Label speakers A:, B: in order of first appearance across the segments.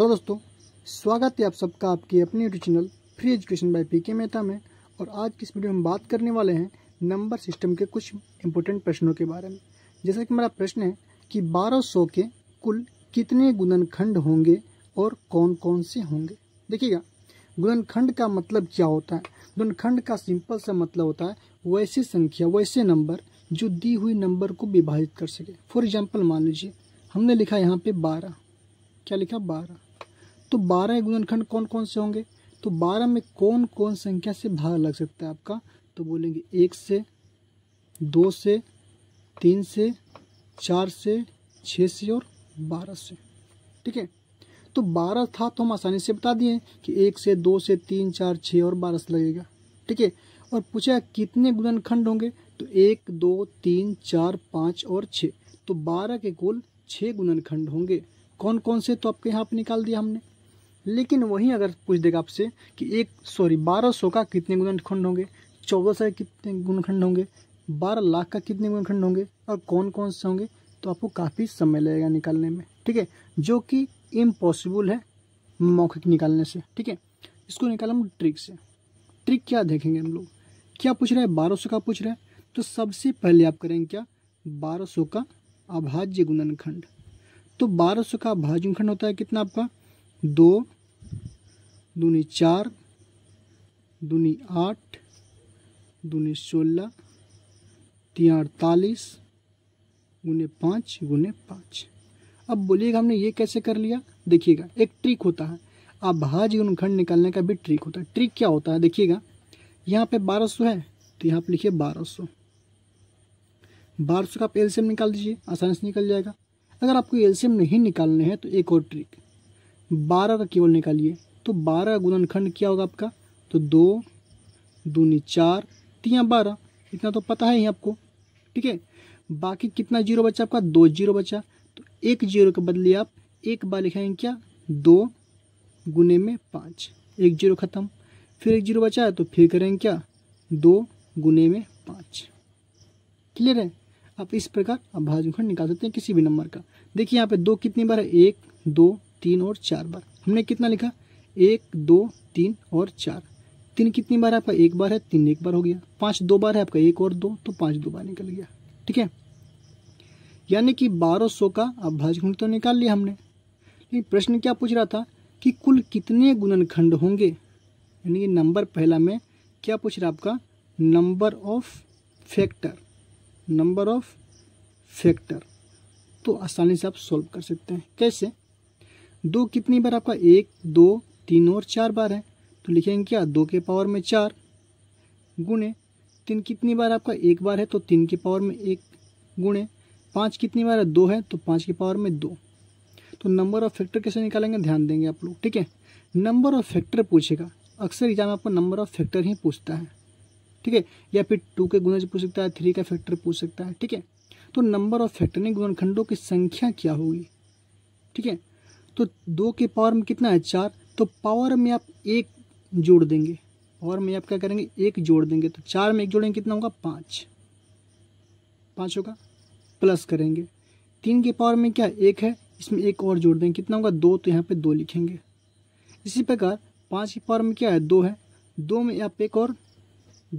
A: hello तो दोस्तों स्वागत है आप सबका आपकी अपने YouTube channel free education by P मेहता में और आज की इस वीडियो में हम बात करने वाले हैं नंबर सिस्टम के कुछ इंपॉर्टेंट प्रश्नों के बारे में जैसा कि मेरा प्रश्न है कि 1200 के कुल कितने गुणनखंड होंगे और कौन कौन से होंगे देखिएगा गुणनखंड का मतलब क्या होता है गुणनखंड का सिंपल सा मतलब होता है वैसी संख्या वैसे नंबर जो दी हुई नंबर को विभाजित कर सके फॉर एग्जाम्पल मान लीजिए हमने लिखा यहाँ पे बारह क्या लिखा बारह तो बारह गुणनखंड कौन कौन से होंगे तो बारह में कौन कौन संख्या से भाग लग सकता है आपका तो बोलेंगे एक से दो से तीन से चार से छः से और बारह से ठीक है तो बारह था तो हम आसानी से बता दिए कि एक से दो से तीन चार छः और बारह से लगेगा ठीक है और पूछा कितने गुणनखंड होंगे तो एक दो तीन चार पाँच और छः तो बारह के कुल छः गुणनखंड होंगे कौन कौन से तो आपके यहाँ पर निकाल दिया हमने लेकिन वहीं अगर पूछ देगा आपसे कि एक सॉरी बारह सौ का कितने गुणनखंड होंगे चौदह सौ कितने गुणखंड होंगे बारह लाख का कितने गुणखंड होंगे और कौन कौन से होंगे तो आपको काफ़ी समय लगेगा निकालने में ठीक है जो कि इम्पॉसिबल है मौखिक निकालने से ठीक है इसको निकाल हम ट्रिक से ट्रिक क्या देखेंगे हम लोग क्या पूछ रहे हैं बारह सौ का पूछ रहे हैं तो सबसे पहले आप करेंगे क्या बारह सौ का अभाज्य गुणनखंड तो बारह सौ का अभाज्य गुणखंड होता है कितना आपका दो दूनी चार दूनी आठ दूनी सोलह तीन अड़तालीस गुने पाँच गुने पाँच अब बोलिएगा हमने ये कैसे कर लिया देखिएगा एक ट्रिक होता है आप भाज्य गुणखंड निकालने का भी ट्रिक होता है ट्रिक क्या होता है देखिएगा यहाँ पे बारह सौ है तो यहाँ पे लिखिए बारह सौ बारह सौ का आप एल्शियम निकाल दीजिए आसानी से निकल जाएगा अगर आपको एल्शियम नहीं निकालने हैं तो एक और ट्रिक बारह का केवल निकालिए तो बारह गुणनखंड क्या होगा आपका तो दो दूनी चार तिया बारह इतना तो पता है ही आपको ठीक है बाकी कितना जीरो बचा आपका दो जीरो बचा तो एक जीरो के बदले आप एक बार लिखाएंगे क्या दो गुने में पाँच एक जीरो ख़त्म फिर एक जीरो बचा है तो फिर करेंगे क्या दो गुने में पाँच क्लियर है आप इस प्रकार अभाज्यखंड निकाल सकते हैं किसी भी नंबर का देखिए यहाँ पे दो कितनी बार है एक दो तीन और चार बार हमने कितना लिखा एक दो तीन और चार तीन कितनी बार है आपका एक बार है तीन एक बार हो गया पाँच दो बार है आपका एक और दो तो पाँच दो बार निकल गया ठीक है यानी कि बारह सौ का अभाज्य तो निकाल लिया हमने लेकिन प्रश्न क्या पूछ रहा था कि कुल कितने गुणनखंड होंगे यानी कि नंबर पहला में क्या पूछ रहा आपका number of factor number of factor तो आसानी से आप सॉल्व कर सकते हैं कैसे दो कितनी बार आपका एक दो तीन और चार बार है तो लिखेंगे क्या दो के पावर में चार गुणे तीन कितनी बार आपका एक बार है तो तीन के पावर में एक गुणे पाँच कितनी बार है दो है तो पाँच के पावर में दो तो नंबर ऑफ फैक्टर कैसे निकालेंगे ध्यान देंगे आप लोग ठीक है नंबर ऑफ फैक्टर पूछेगा अक्सर एग्जाम आपको नंबर ऑफ फैक्टर ही पूछता है ठीक है या फिर टू के गुणज पूछ सकता है थ्री का फैक्टर पूछ सकता है ठीक है तो नंबर ऑफ फैक्टर नहीं गुणनखंडों की संख्या क्या होगी ठीक है तो दो के पावर में कितना है चार तो पावर में आप एक जोड़ देंगे पावर में आप क्या करेंगे एक जोड़ देंगे तो चार में एक जोड़ेंगे कितना होगा पाँच पाँच होगा प्लस करेंगे तीन के पावर में क्या एक है इसमें एक और जोड़ देंगे कितना होगा दो तो यहाँ पे दो लिखेंगे इसी प्रकार पाँच की पावर में क्या है दो है दो में आप एक और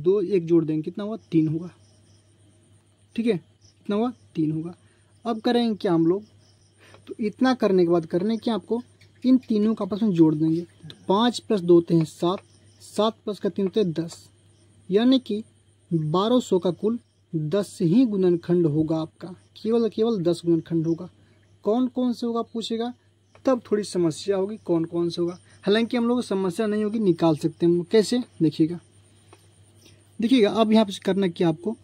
A: दो एक जोड़ देंगे कितना हुआ तीन होगा ठीक है कितना हुआ तीन होगा अब करेंगे क्या हम लोग तो इतना करने के बाद करने के आपको इन तीनों का आपस में जोड़ देंगे तो पाँच प्लस दो होते हैं सात सात प्लस का तीन होते हैं दस यानी कि बारह सौ का कुल दस ही गुणनखंड होगा आपका केवल केवल दस गुणनखंड होगा कौन कौन से होगा पूछेगा तब थोड़ी समस्या होगी कौन कौन से होगा हालांकि हम लोग समस्या नहीं होगी निकाल सकते हम लोग कैसे देखिएगा देखिएगा अब यहाँ पर करना क्या आपको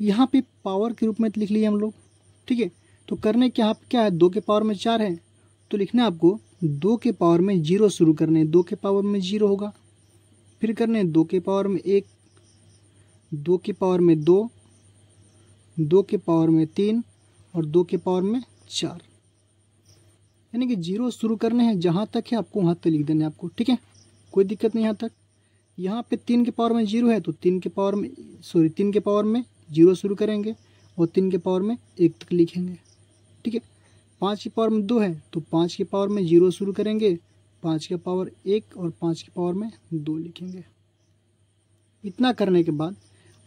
A: यहाँ पे पावर के रूप में लिख लिए हम लोग ठीक है तो करने के आप क्या है दो के पावर में चार है तो लिखना है आपको दो के पावर में जीरो शुरू करने दो के पावर में जीरो होगा फिर करने दो के पावर में एक दो के पावर में दो दो के पावर में तीन और दो के पावर में चार यानी कि जीरो शुरू करने हैं जहाँ तक है आपको वहाँ तक लिख देना है आपको ठीक है कोई दिक्कत नहीं यहाँ तक यहाँ पे तीन के पावर में जीरो है तो तीन के पावर में सॉरी तीन के पावर में जीरो शुरू करेंगे और तीन के पावर में एक तक लिखेंगे ठीक है पाँच की पावर में दो है तो पाँच की पावर में जीरो शुरू करेंगे पाँच के पावर एक और पाँच के पावर में दो लिखेंगे इतना करने के बाद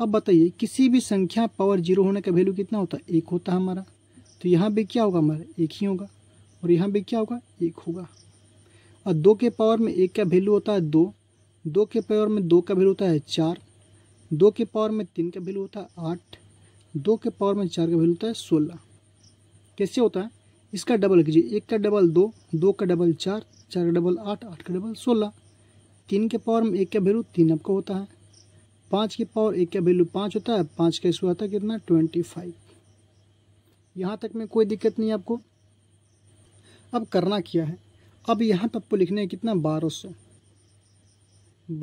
A: अब बताइए किसी भी संख्या पावर जीरो होने का वैल्यू कितना होता है एक होता है हमारा तो यहाँ भी क्या होगा हमारा एक ही होगा और यहाँ भी क्या होगा एक होगा और दो के पावर में एक का वैल्यू होता है दो दो के पावर में दो का वैल्यू होता है चार दो के पावर में तीन का वैल्यू होता है आठ दो के पावर में चार का वैल्यू होता है सोलह कैसे होता है इसका डबल कीजिए एक का डबल दो दो का डबल चार चार का डबल आठ आठ का डबल सोलह तीन के पावर में एक का वैल्यू तीन आपका होता है पाँच के पावर एक का वैल्यू पाँच होता है पाँच का इशू आता है कितना ट्वेंटी फाइव यहाँ तक में कोई दिक्कत नहीं आपको अब करना क्या है अब यहाँ पर आपको लिखना है कितना बारह सौ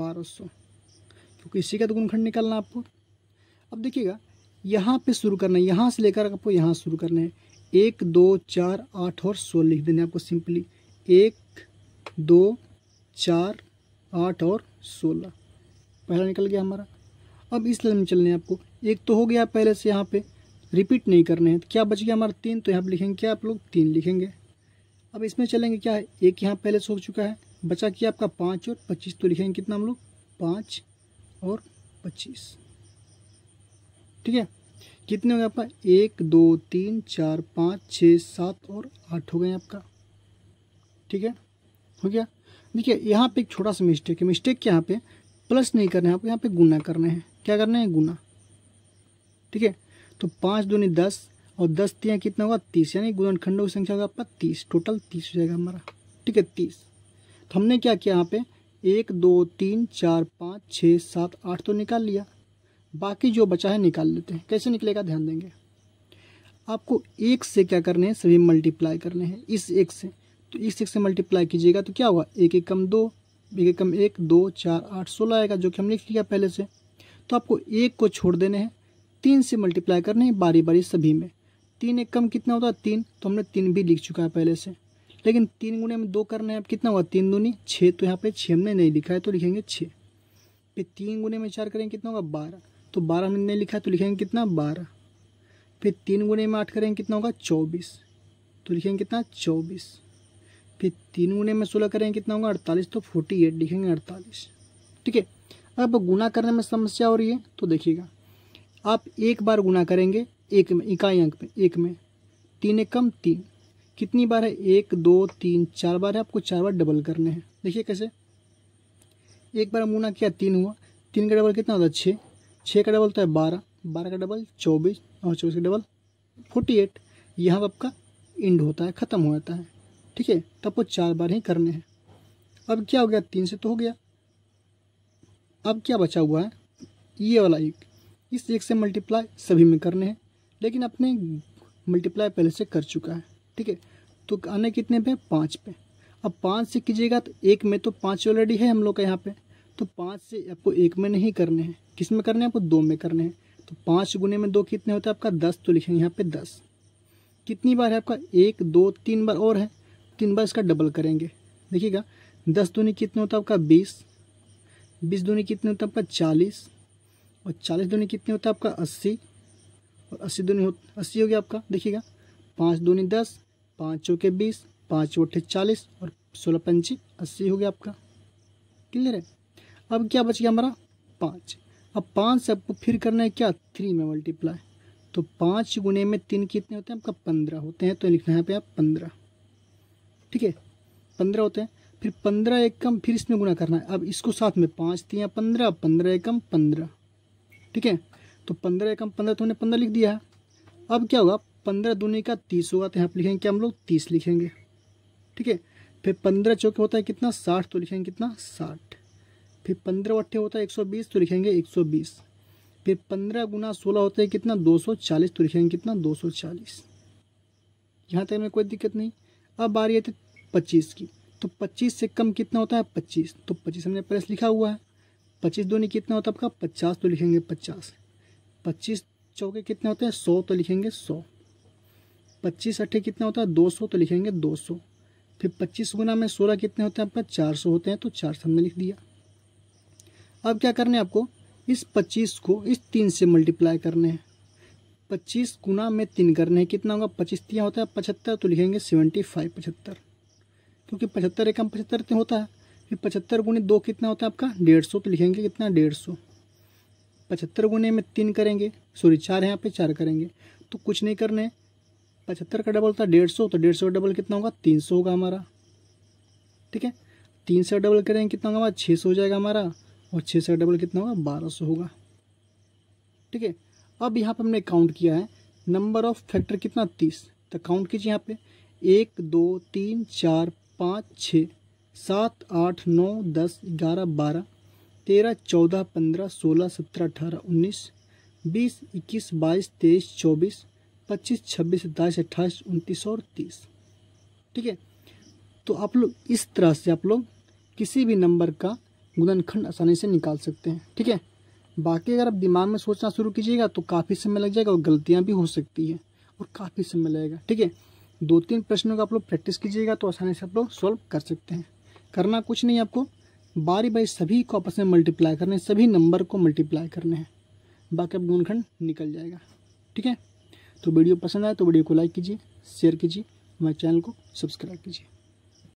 A: बारह सौ क्योंकि इसी का तो गुणखंड निकालना आपको अब देखिएगा यहाँ पे शुरू करना है यहाँ से लेकर आपको यहाँ शुरू करना है एक दो चार आठ और सोलह लिख देना आपको सिंपली एक दो चार आठ और सोलह पहला निकल गया हमारा अब इस लाइन में चलने आपको एक तो हो गया पहले से यहाँ पे रिपीट नहीं करने हैं तो क्या बच गया हमारा तीन तो यहाँ पर लिखेंगे क्या आप लोग तीन लिखेंगे अब इसमें चलेंगे क्या है एक यहाँ पहले से हो चुका है बचा किया आपका पाँच और पच्चीस तो लिखेंगे कितना हम लोग पाँच और पच्चीस ठीक है कितने हो गए आपका एक दो तीन चार पाँच छः सात और आठ हो गए आपका ठीक है हो गया देखिए यहाँ पे एक छोटा सा मिस्टेक है मिस्टेक क्या यहाँ पे प्लस नहीं करना है आपको यहाँ पे गुना करना है क्या करना है गुना ठीक है तो पाँच दूनी दस और दस तीन कितना होगा तीस यानी गुणनखंडों की संख्या होगा आपका तीस टोटल तीस हो जाएगा हमारा ठीक है तीस तो हमने क्या किया यहाँ पे एक दो तीन चार पाँच छः सात आठ तो निकाल लिया बाकी जो बचा है निकाल लेते हैं कैसे निकलेगा ध्यान देंगे आपको एक से क्या करने हैं सभी मल्टीप्लाई करने हैं इस एक से तो इस एक से मल्टीप्लाई कीजिएगा तो क्या होगा एक एक कम दो एक एक कम एक दो चार आठ सोलह आएगा जो कि हमने लिख लिया पहले से तो आपको एक को छोड़ देने हैं तीन से मल्टीप्लाई करने हैं बारी बारी सभी में तीन एक कम कितना होता है तीन तो हमने तीन भी लिख चुका है पहले से लेकिन तीन गुने में दो करने हैं अब कितना हुआ तीन दूनी छः तो यहाँ पर छः हमने नहीं लिखा है तो लिखेंगे छः फिर तीन गुने में चार करेंगे कितना होगा बारह तो बारह हमने लिखा तो लिखेंगे कितना बारह फिर तीन गुणे में आठ करेंगे कितना होगा चौबीस तो लिखेंगे कितना चौबीस फिर तीन गुणे में सोलह करेंगे कितना होगा अड़तालीस तो फोर्टी एट लिखेंगे अड़तालीस ठीक है अब गुना करने में समस्या हो रही है तो देखिएगा आप एक बार गुना करेंगे एक में इकाई अंक में एक में तीन एक कम तीन कितनी बार है एक दो तीन चार बार है आपको चार बार डबल करने हैं देखिए कैसे एक बार गुना किया तीन हुआ तीन का डबल कितना होता है छः छः का डबल तो है बारह बारह का डबल चौबीस और चौबीस का डबल फोर्टी एट यहाँ पर आपका इंड होता है ख़त्म हो जाता है ठीक है तब वो चार बार ही करने हैं अब क्या हो गया तीन से तो हो गया अब क्या बचा हुआ है ये वाला एक इस एक से मल्टीप्लाई सभी में करने हैं लेकिन अपने मल्टीप्लाई पहले से कर चुका है ठीक है तो आने कितने पे पाँच पे अब पाँच से कीजिएगा तो एक में तो पाँच ऑलरेडी है हम लोग का यहाँ पे तो पाँच से आपको एक में नहीं करने हैं किस में करने हैं आपको दो में करने हैं तो पाँच गुने में दो कितने होते हैं आपका दस तो लिखेंगे यहाँ पे दस कितनी बार है आपका एक दो तीन बार और है तीन बार इसका डबल करेंगे देखिएगा दस दूनी कितने होता है आपका बीस बीस दूनी कितने होता है आपका चालीस और चालीस दूनी कितने होता है आपका अस्सी और अस्सी दूनी हो अस्सी हो गया आपका देखिएगा पाँच दूनी दस पाँच चौके बीस पाँच चौठे चालीस और सोलह पंची अस्सी हो गया आपका क्लियर है अब क्या बच गया हमारा पाँच अब पाँच से आपको फिर करना है क्या थ्री में मल्टीप्लाई तो पाँच गुने में तीन कितने होते हैं आपका पंद्रह होते हैं तो लिखना है यहाँ पे आप पंद्रह ठीक है पंद्रह होते हैं फिर पंद्रह एक कम फिर इसमें गुना करना है अब इसको साथ में पाँच या पंद्रह पंद्रह एकम पंद्रह ठीक है तो पंद्रह एकम पंद्रह तो हमने पंद्रह लिख दिया है अब क्या होगा पंद्रह दूनी का तीस होगा तो यहाँ पर लिखेंगे क्या हम लोग तीस लिखेंगे ठीक है फिर पंद्रह चौके होता है कितना साठ तो लिखेंगे कितना साठ फिर पंद्रह अट्ठे होता है एक सौ बीस तो लिखेंगे एक सौ बीस फिर पंद्रह गुना सोलह होता है कितना दो सौ चालीस तो लिखेंगे कितना दो सौ चालीस यहाँ तक में कोई दिक्कत नहीं अब आ रही है पच्चीस की तो पच्चीस से कम कितना होता है पच्चीस तो पच्चीस हमने प्लस लिखा हुआ है पच्चीस दो कितना होता है आपका पचास तो लिखेंगे पचास पच्चीस चौके कितने होते हैं सौ तो लिखेंगे सौ पच्चीस अट्ठे कितना होता है दो सौ तो लिखेंगे दो सौ फिर पच्चीस गुना में सोलह कितने होते हैं आपका चार सौ होते हैं तो चार सौ हमने लिख दिया अब क्या करना है आपको इस पच्चीस को इस तीन से मल्टीप्लाई करने हैं पच्चीस गुना में तीन करने हैं कितना होगा पच्चीस तीन होता है पचहत्तर तो लिखेंगे सेवेंटी फाइव पचहत्तर क्योंकि पचहत्तर एकम पचहत्तर तीन होता है फिर पचहत्तर गुने दो कितना होता है आपका डेढ़ सौ तो लिखेंगे कितना डेढ़ सौ पचहत्तर गुने में तीन करेंगे सॉरी चार यहाँ पे चार करेंगे तो कुछ नहीं करने पचहत्तर का डबल होता है डेढ़ सौ तो डेढ़ सौ का डबल कितना होगा तीन सौ होगा हमारा ठीक है तीन सौ डबल करेंगे कितना होगा हमारा छः सौ हो जाएगा हमारा और छः से डबल कितना होगा बारह सौ होगा ठीक है अब यहाँ पर हमने काउंट किया है नंबर ऑफ फैक्टर कितना तीस तो काउंट कीजिए यहाँ पे एक दो तीन चार पाँच छः सात आठ नौ दस ग्यारह बारह तेरह चौदह पंद्रह सोलह सत्रह अठारह उन्नीस बीस इक्कीस बाईस तेईस चौबीस पच्चीस छब्बीस सत्ताईस अट्ठाईस उनतीस और तीस ठीक है तो आप लोग इस तरह से आप लोग किसी भी नंबर का गुदनखंड आसानी से निकाल सकते हैं ठीक है बाकी अगर आप दिमाग में सोचना शुरू कीजिएगा तो काफ़ी समय लग जाएगा और गलतियाँ भी हो सकती है और काफ़ी समय लगेगा ठीक है दो तीन प्रश्नों का आप लोग प्रैक्टिस कीजिएगा तो आसानी से आप लोग सॉल्व कर सकते हैं करना कुछ नहीं आपको बारी बारी सभी को आपस में मल्टीप्लाई करने सभी नंबर को मल्टीप्लाई करने हैं बाकी आप गुणखंड निकल जाएगा ठीक है तो वीडियो पसंद आए तो वीडियो को लाइक कीजिए शेयर कीजिए हमारे चैनल को सब्सक्राइब कीजिए